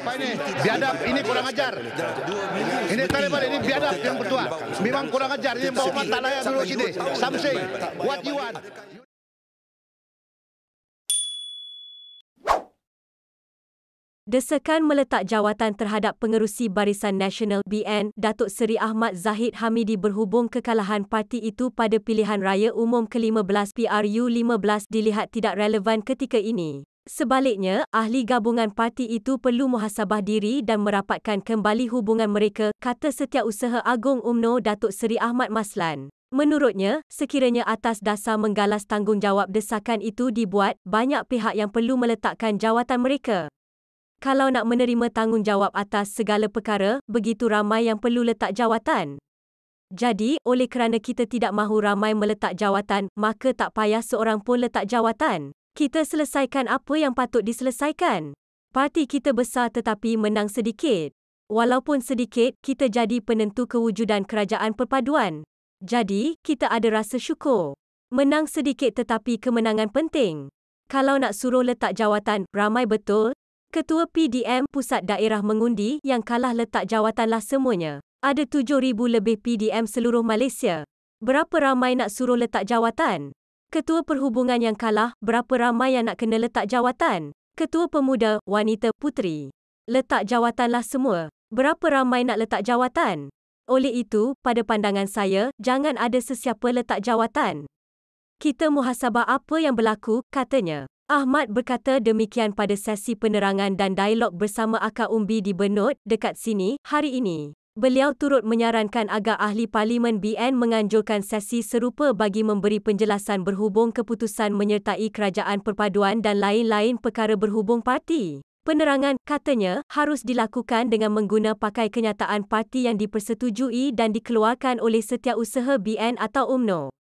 apa ini? Biadab ini kurang ajar. Ini Taliban ini biadab yang berdua. Memang kurang ajar. Ini bawa mata layak dulu sini. Something. What you want? Desakan meletak jawatan terhadap pengerusi Barisan Nasional BN, Datuk Seri Ahmad Zahid Hamidi berhubung kekalahan parti itu pada pilihan raya umum ke-15 PRU-15 dilihat tidak relevan ketika ini. Sebaliknya, ahli gabungan parti itu perlu muhasabah diri dan merapatkan kembali hubungan mereka, kata Setiausaha agung UMNO Datuk Seri Ahmad Maslan. Menurutnya, sekiranya atas dasar menggalas tanggungjawab desakan itu dibuat, banyak pihak yang perlu meletakkan jawatan mereka. Kalau nak menerima tanggungjawab atas segala perkara, begitu ramai yang perlu letak jawatan. Jadi, oleh kerana kita tidak mahu ramai meletak jawatan, maka tak payah seorang pun letak jawatan kita selesaikan apa yang patut diselesaikan. Parti kita besar tetapi menang sedikit. Walaupun sedikit, kita jadi penentu kewujudan kerajaan perpaduan. Jadi, kita ada rasa syukur. Menang sedikit tetapi kemenangan penting. Kalau nak suruh letak jawatan, ramai betul. Ketua PDM Pusat Daerah Mengundi yang kalah letak jawatanlah semuanya. Ada 7,000 lebih PDM seluruh Malaysia. Berapa ramai nak suruh letak jawatan? Ketua Perhubungan yang kalah, berapa ramai yang nak kena letak jawatan? Ketua Pemuda, Wanita, Puteri. Letak jawatanlah semua. Berapa ramai nak letak jawatan? Oleh itu, pada pandangan saya, jangan ada sesiapa letak jawatan. Kita muhasabah apa yang berlaku, katanya. Ahmad berkata demikian pada sesi penerangan dan dialog bersama Akak Umbi di Benut, dekat sini, hari ini. Beliau turut menyarankan agar Ahli Parlimen BN menganjurkan sesi serupa bagi memberi penjelasan berhubung keputusan menyertai kerajaan perpaduan dan lain-lain perkara berhubung parti. Penerangan, katanya, harus dilakukan dengan mengguna pakai kenyataan parti yang dipersetujui dan dikeluarkan oleh setiap usaha BN atau UMNO.